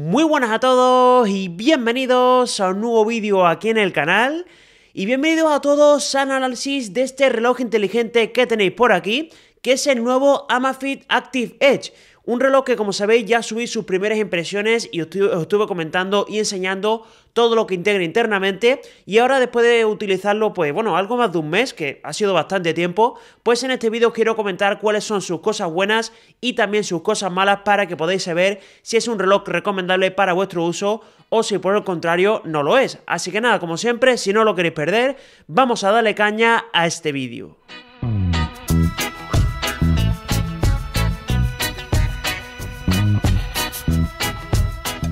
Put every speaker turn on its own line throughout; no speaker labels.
Muy buenas a todos y bienvenidos a un nuevo vídeo aquí en el canal y bienvenidos a todos al análisis de este reloj inteligente que tenéis por aquí que es el nuevo Amafit Active Edge un reloj que como sabéis ya subí sus primeras impresiones y os estuve comentando y enseñando todo lo que integra internamente y ahora después de utilizarlo pues bueno algo más de un mes que ha sido bastante tiempo pues en este vídeo quiero comentar cuáles son sus cosas buenas y también sus cosas malas para que podáis saber si es un reloj recomendable para vuestro uso o si por el contrario no lo es así que nada como siempre si no lo queréis perder vamos a darle caña a este vídeo.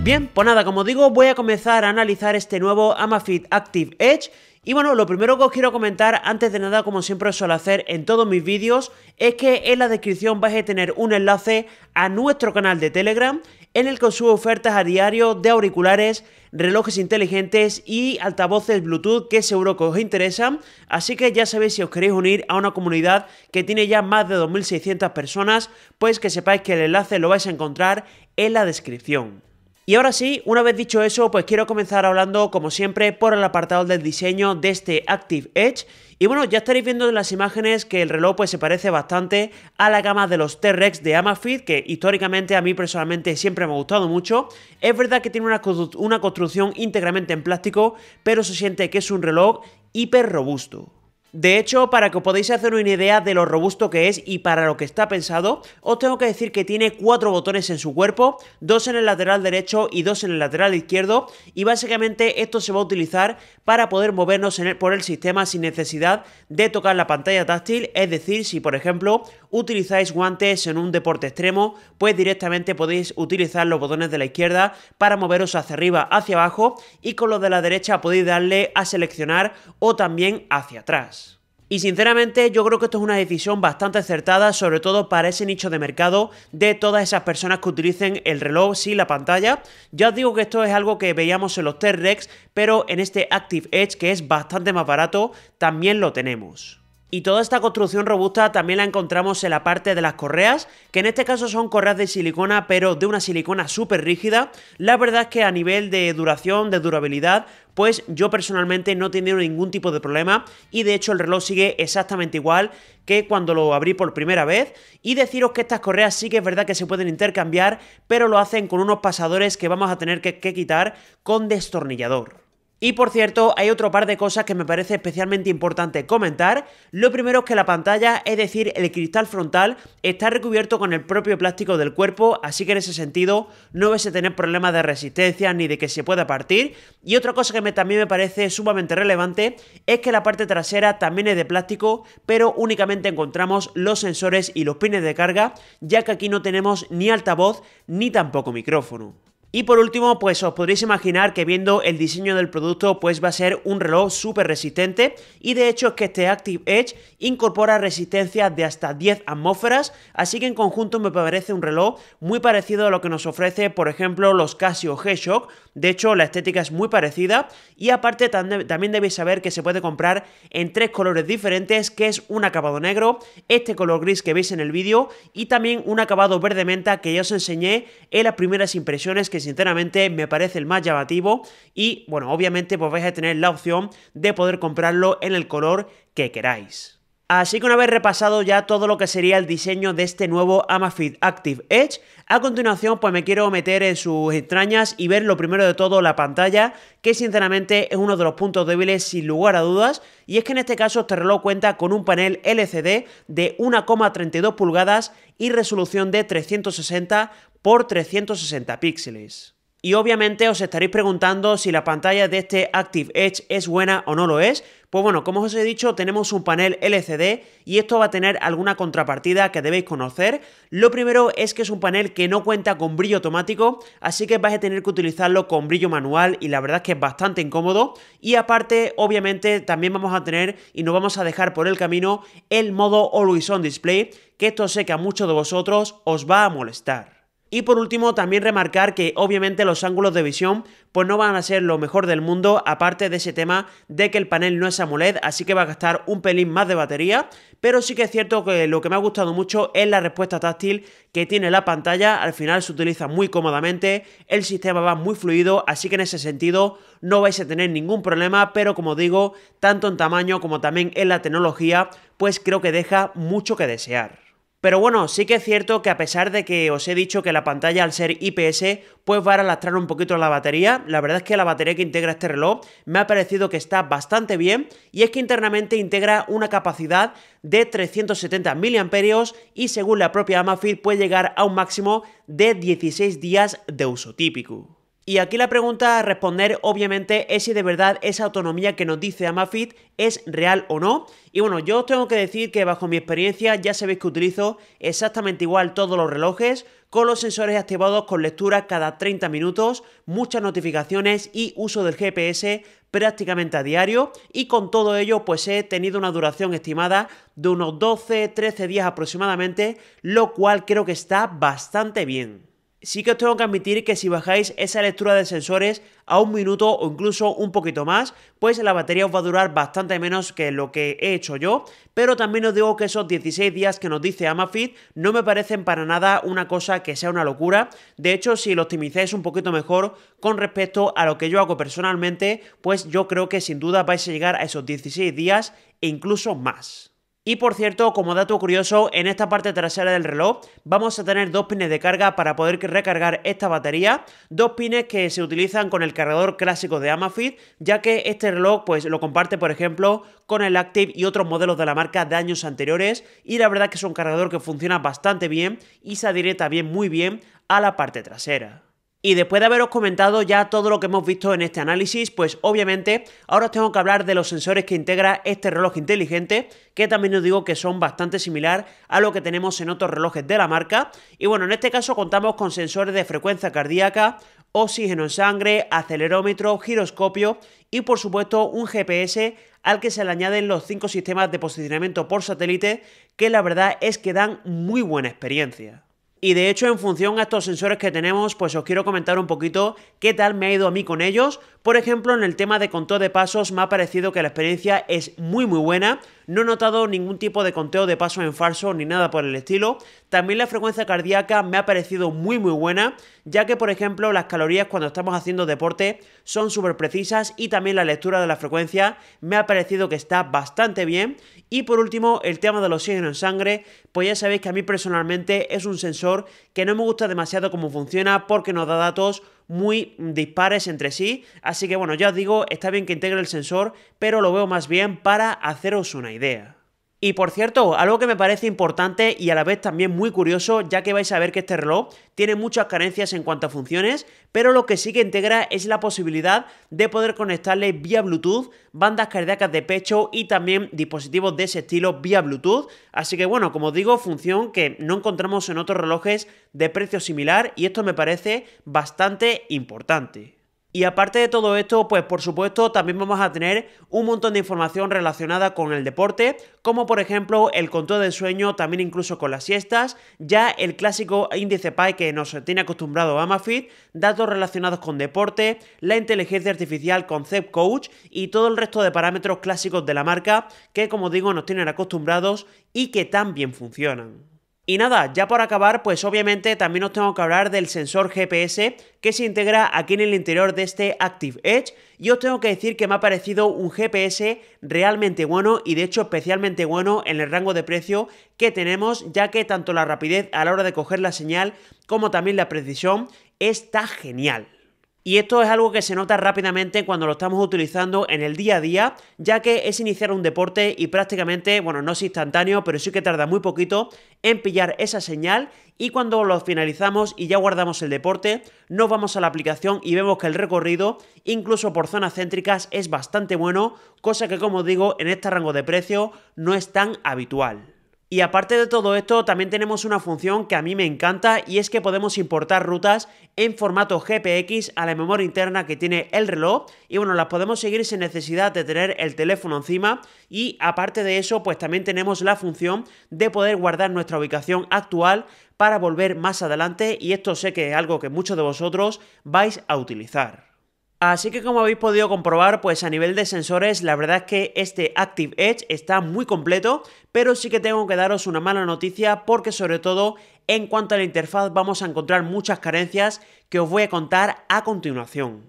Bien, pues nada, como digo, voy a comenzar a analizar este nuevo Amafit Active Edge y bueno, lo primero que os quiero comentar, antes de nada, como siempre suelo hacer en todos mis vídeos, es que en la descripción vais a tener un enlace a nuestro canal de Telegram en el que os subo ofertas a diario de auriculares, relojes inteligentes y altavoces Bluetooth que seguro que os interesan. Así que ya sabéis si os queréis unir a una comunidad que tiene ya más de 2.600 personas, pues que sepáis que el enlace lo vais a encontrar en la descripción. Y ahora sí, una vez dicho eso, pues quiero comenzar hablando, como siempre, por el apartado del diseño de este Active Edge. Y bueno, ya estaréis viendo en las imágenes que el reloj pues se parece bastante a la gama de los T-Rex de Amafit, que históricamente a mí personalmente siempre me ha gustado mucho. Es verdad que tiene una construcción íntegramente en plástico, pero se siente que es un reloj hiper robusto. De hecho, para que os podáis hacer una idea de lo robusto que es y para lo que está pensado, os tengo que decir que tiene cuatro botones en su cuerpo, dos en el lateral derecho y dos en el lateral izquierdo, y básicamente esto se va a utilizar para poder movernos por el sistema sin necesidad de tocar la pantalla táctil, es decir, si por ejemplo utilizáis guantes en un deporte extremo, pues directamente podéis utilizar los botones de la izquierda para moveros hacia arriba, hacia abajo y con los de la derecha podéis darle a seleccionar o también hacia atrás. Y sinceramente yo creo que esto es una decisión bastante acertada, sobre todo para ese nicho de mercado de todas esas personas que utilicen el reloj sin la pantalla. Ya os digo que esto es algo que veíamos en los T-Rex, pero en este Active Edge, que es bastante más barato, también lo tenemos. Y toda esta construcción robusta también la encontramos en la parte de las correas, que en este caso son correas de silicona, pero de una silicona súper rígida. La verdad es que a nivel de duración, de durabilidad, pues yo personalmente no he tenido ningún tipo de problema y de hecho el reloj sigue exactamente igual que cuando lo abrí por primera vez. Y deciros que estas correas sí que es verdad que se pueden intercambiar, pero lo hacen con unos pasadores que vamos a tener que, que quitar con destornillador. Y por cierto, hay otro par de cosas que me parece especialmente importante comentar. Lo primero es que la pantalla, es decir, el cristal frontal, está recubierto con el propio plástico del cuerpo, así que en ese sentido no vais a tener problemas de resistencia ni de que se pueda partir. Y otra cosa que me, también me parece sumamente relevante es que la parte trasera también es de plástico, pero únicamente encontramos los sensores y los pines de carga, ya que aquí no tenemos ni altavoz ni tampoco micrófono. Y por último, pues os podréis imaginar que viendo el diseño del producto, pues va a ser un reloj súper resistente y de hecho es que este Active Edge incorpora resistencia de hasta 10 atmósferas, así que en conjunto me parece un reloj muy parecido a lo que nos ofrece, por ejemplo, los Casio G-Shock, de hecho la estética es muy parecida y aparte también debéis saber que se puede comprar en tres colores diferentes, que es un acabado negro, este color gris que veis en el vídeo y también un acabado verde menta que ya os enseñé en las primeras impresiones que sinceramente me parece el más llamativo y bueno, obviamente pues vais a tener la opción de poder comprarlo en el color que queráis. Así que una vez repasado ya todo lo que sería el diseño de este nuevo Amafit Active Edge, a continuación pues me quiero meter en sus entrañas y ver lo primero de todo la pantalla, que sinceramente es uno de los puntos débiles sin lugar a dudas, y es que en este caso este reloj cuenta con un panel LCD de 1,32 pulgadas y resolución de 360 por 360 píxeles. Y obviamente os estaréis preguntando si la pantalla de este Active Edge es buena o no lo es. Pues bueno, como os he dicho, tenemos un panel LCD y esto va a tener alguna contrapartida que debéis conocer. Lo primero es que es un panel que no cuenta con brillo automático, así que vais a tener que utilizarlo con brillo manual y la verdad es que es bastante incómodo. Y aparte, obviamente, también vamos a tener y nos vamos a dejar por el camino el modo Always On Display, que esto sé que a muchos de vosotros os va a molestar. Y por último, también remarcar que obviamente los ángulos de visión pues no van a ser lo mejor del mundo, aparte de ese tema de que el panel no es AMOLED, así que va a gastar un pelín más de batería, pero sí que es cierto que lo que me ha gustado mucho es la respuesta táctil que tiene la pantalla, al final se utiliza muy cómodamente, el sistema va muy fluido, así que en ese sentido no vais a tener ningún problema, pero como digo, tanto en tamaño como también en la tecnología, pues creo que deja mucho que desear. Pero bueno, sí que es cierto que a pesar de que os he dicho que la pantalla al ser IPS pues va a lastrar un poquito la batería, la verdad es que la batería que integra este reloj me ha parecido que está bastante bien y es que internamente integra una capacidad de 370 mAh y según la propia Amafit puede llegar a un máximo de 16 días de uso típico. Y aquí la pregunta a responder obviamente es si de verdad esa autonomía que nos dice Amafit es real o no. Y bueno, yo os tengo que decir que bajo mi experiencia ya sabéis que utilizo exactamente igual todos los relojes, con los sensores activados con lectura cada 30 minutos, muchas notificaciones y uso del GPS prácticamente a diario y con todo ello pues he tenido una duración estimada de unos 12-13 días aproximadamente, lo cual creo que está bastante bien sí que os tengo que admitir que si bajáis esa lectura de sensores a un minuto o incluso un poquito más, pues la batería os va a durar bastante menos que lo que he hecho yo, pero también os digo que esos 16 días que nos dice Amafit no me parecen para nada una cosa que sea una locura, de hecho si lo optimizáis un poquito mejor con respecto a lo que yo hago personalmente, pues yo creo que sin duda vais a llegar a esos 16 días e incluso más. Y por cierto, como dato curioso, en esta parte trasera del reloj vamos a tener dos pines de carga para poder recargar esta batería, dos pines que se utilizan con el cargador clásico de Amafit, ya que este reloj pues lo comparte por ejemplo con el Active y otros modelos de la marca de años anteriores y la verdad que es un cargador que funciona bastante bien y se adhiere también muy bien a la parte trasera. Y después de haberos comentado ya todo lo que hemos visto en este análisis, pues obviamente ahora os tengo que hablar de los sensores que integra este reloj inteligente, que también os digo que son bastante similar a lo que tenemos en otros relojes de la marca. Y bueno, en este caso contamos con sensores de frecuencia cardíaca, oxígeno en sangre, acelerómetro, giroscopio y por supuesto un GPS al que se le añaden los cinco sistemas de posicionamiento por satélite que la verdad es que dan muy buena experiencia. Y de hecho, en función a estos sensores que tenemos, pues os quiero comentar un poquito qué tal me ha ido a mí con ellos. Por ejemplo, en el tema de control de pasos me ha parecido que la experiencia es muy muy buena. No he notado ningún tipo de conteo de pasos en falso ni nada por el estilo. También la frecuencia cardíaca me ha parecido muy muy buena, ya que por ejemplo las calorías cuando estamos haciendo deporte son súper precisas y también la lectura de la frecuencia me ha parecido que está bastante bien. Y por último, el tema del oxígeno en sangre, pues ya sabéis que a mí personalmente es un sensor que no me gusta demasiado cómo funciona porque nos da datos muy dispares entre sí. Así que bueno, ya os digo, está bien que integre el sensor, pero lo veo más bien para haceros una idea. Y por cierto, algo que me parece importante y a la vez también muy curioso, ya que vais a ver que este reloj tiene muchas carencias en cuanto a funciones, pero lo que sí que integra es la posibilidad de poder conectarle vía Bluetooth bandas cardíacas de pecho y también dispositivos de ese estilo vía Bluetooth. Así que bueno, como digo, función que no encontramos en otros relojes de precio similar y esto me parece bastante importante. Y aparte de todo esto, pues por supuesto también vamos a tener un montón de información relacionada con el deporte, como por ejemplo el control del sueño, también incluso con las siestas, ya el clásico índice PAI que nos tiene acostumbrado Amafit, datos relacionados con deporte, la inteligencia artificial Concept Coach y todo el resto de parámetros clásicos de la marca que como digo nos tienen acostumbrados y que también funcionan. Y nada, ya por acabar, pues obviamente también os tengo que hablar del sensor GPS que se integra aquí en el interior de este Active Edge y os tengo que decir que me ha parecido un GPS realmente bueno y de hecho especialmente bueno en el rango de precio que tenemos ya que tanto la rapidez a la hora de coger la señal como también la precisión está genial. Y esto es algo que se nota rápidamente cuando lo estamos utilizando en el día a día, ya que es iniciar un deporte y prácticamente, bueno, no es instantáneo, pero sí que tarda muy poquito en pillar esa señal y cuando lo finalizamos y ya guardamos el deporte, nos vamos a la aplicación y vemos que el recorrido, incluso por zonas céntricas, es bastante bueno, cosa que como digo, en este rango de precio no es tan habitual. Y aparte de todo esto, también tenemos una función que a mí me encanta y es que podemos importar rutas en formato GPX a la memoria interna que tiene el reloj y bueno, las podemos seguir sin necesidad de tener el teléfono encima y aparte de eso, pues también tenemos la función de poder guardar nuestra ubicación actual para volver más adelante y esto sé que es algo que muchos de vosotros vais a utilizar. Así que como habéis podido comprobar, pues a nivel de sensores, la verdad es que este Active Edge está muy completo, pero sí que tengo que daros una mala noticia porque sobre todo en cuanto a la interfaz vamos a encontrar muchas carencias que os voy a contar a continuación.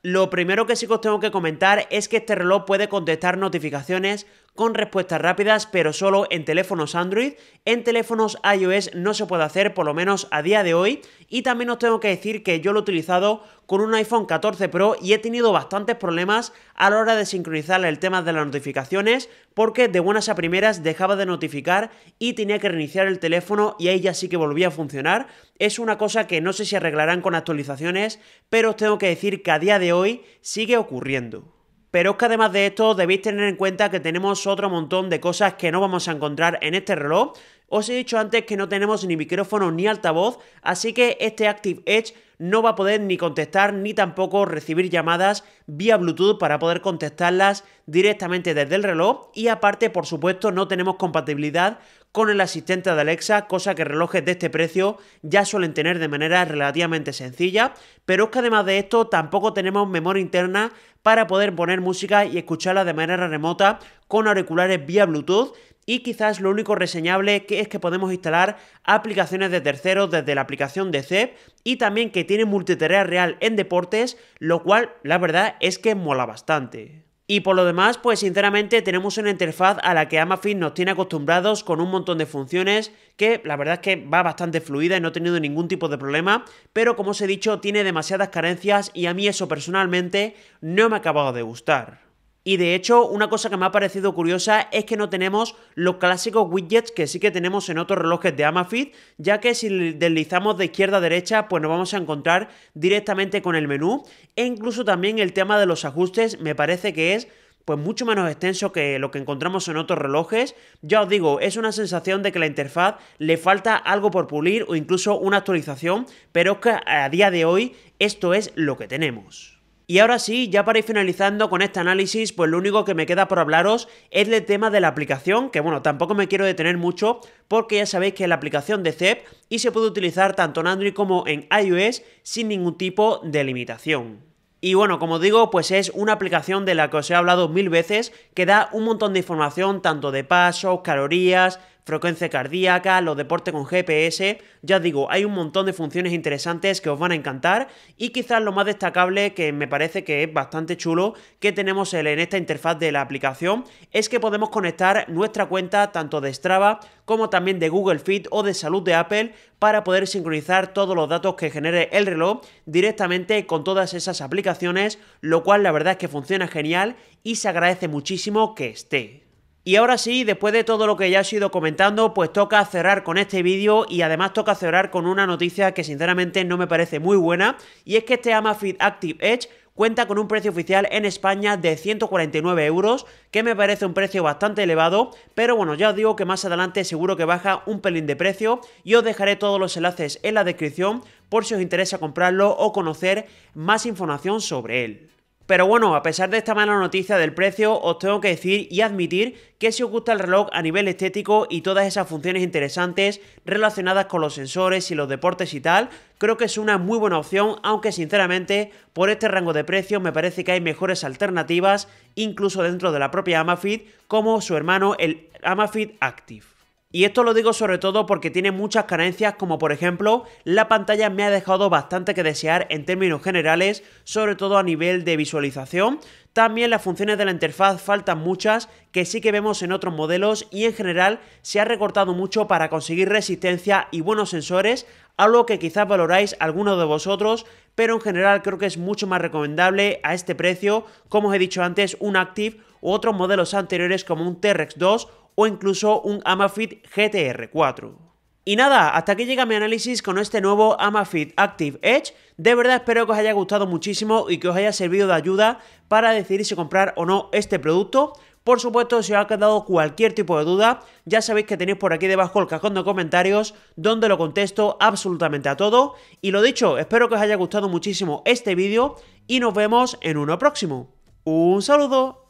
Lo primero que sí que os tengo que comentar es que este reloj puede contestar notificaciones con respuestas rápidas, pero solo en teléfonos Android. En teléfonos iOS no se puede hacer, por lo menos a día de hoy. Y también os tengo que decir que yo lo he utilizado con un iPhone 14 Pro y he tenido bastantes problemas a la hora de sincronizar el tema de las notificaciones porque de buenas a primeras dejaba de notificar y tenía que reiniciar el teléfono y ahí ya sí que volvía a funcionar. Es una cosa que no sé si arreglarán con actualizaciones, pero os tengo que decir que a día de hoy sigue ocurriendo. Pero es que además de esto debéis tener en cuenta que tenemos otro montón de cosas que no vamos a encontrar en este reloj. Os he dicho antes que no tenemos ni micrófono ni altavoz, así que este Active Edge no va a poder ni contestar ni tampoco recibir llamadas vía Bluetooth para poder contestarlas directamente desde el reloj y aparte por supuesto no tenemos compatibilidad con el asistente de Alexa, cosa que relojes de este precio ya suelen tener de manera relativamente sencilla, pero es que además de esto tampoco tenemos memoria interna para poder poner música y escucharla de manera remota con auriculares vía Bluetooth, y quizás lo único reseñable que es que podemos instalar aplicaciones de terceros desde la aplicación de CEP y también que tiene multitarea real en deportes, lo cual la verdad es que mola bastante. Y por lo demás, pues sinceramente tenemos una interfaz a la que Amazfit nos tiene acostumbrados con un montón de funciones que la verdad es que va bastante fluida y no ha tenido ningún tipo de problema, pero como os he dicho tiene demasiadas carencias y a mí eso personalmente no me ha acabado de gustar. Y de hecho, una cosa que me ha parecido curiosa es que no tenemos los clásicos widgets que sí que tenemos en otros relojes de Amafit, ya que si deslizamos de izquierda a derecha, pues nos vamos a encontrar directamente con el menú. E incluso también el tema de los ajustes me parece que es pues mucho menos extenso que lo que encontramos en otros relojes. Ya os digo, es una sensación de que la interfaz le falta algo por pulir o incluso una actualización, pero que a día de hoy esto es lo que tenemos. Y ahora sí, ya para ir finalizando con este análisis, pues lo único que me queda por hablaros es el tema de la aplicación, que bueno, tampoco me quiero detener mucho porque ya sabéis que es la aplicación de CEP y se puede utilizar tanto en Android como en iOS sin ningún tipo de limitación. Y bueno, como digo, pues es una aplicación de la que os he hablado mil veces, que da un montón de información, tanto de pasos, calorías, frecuencia cardíaca, los deportes con GPS, ya digo, hay un montón de funciones interesantes que os van a encantar y quizás lo más destacable que me parece que es bastante chulo que tenemos en esta interfaz de la aplicación es que podemos conectar nuestra cuenta tanto de Strava como también de Google Fit o de salud de Apple para poder sincronizar todos los datos que genere el reloj directamente con todas esas aplicaciones, lo cual la verdad es que funciona genial y se agradece muchísimo que esté. Y ahora sí, después de todo lo que ya he ido comentando, pues toca cerrar con este vídeo y además toca cerrar con una noticia que sinceramente no me parece muy buena y es que este Amafit Active Edge cuenta con un precio oficial en España de 149 euros, que me parece un precio bastante elevado, pero bueno, ya os digo que más adelante seguro que baja un pelín de precio y os dejaré todos los enlaces en la descripción por si os interesa comprarlo o conocer más información sobre él. Pero bueno, a pesar de esta mala noticia del precio, os tengo que decir y admitir que si os gusta el reloj a nivel estético y todas esas funciones interesantes relacionadas con los sensores y los deportes y tal, creo que es una muy buena opción, aunque sinceramente por este rango de precio, me parece que hay mejores alternativas, incluso dentro de la propia Amafit, como su hermano el Amafit Active. Y esto lo digo sobre todo porque tiene muchas carencias como por ejemplo la pantalla me ha dejado bastante que desear en términos generales, sobre todo a nivel de visualización. También las funciones de la interfaz faltan muchas que sí que vemos en otros modelos y en general se ha recortado mucho para conseguir resistencia y buenos sensores, algo que quizás valoráis algunos de vosotros, pero en general creo que es mucho más recomendable a este precio, como os he dicho antes, un Active u otros modelos anteriores como un T-Rex 2 o incluso un Amafit GTR4. Y nada, hasta aquí llega mi análisis con este nuevo Amafit Active Edge. De verdad espero que os haya gustado muchísimo y que os haya servido de ayuda para decidir si comprar o no este producto. Por supuesto, si os ha quedado cualquier tipo de duda, ya sabéis que tenéis por aquí debajo el cajón de comentarios donde lo contesto absolutamente a todo. Y lo dicho, espero que os haya gustado muchísimo este vídeo y nos vemos en uno próximo. Un saludo.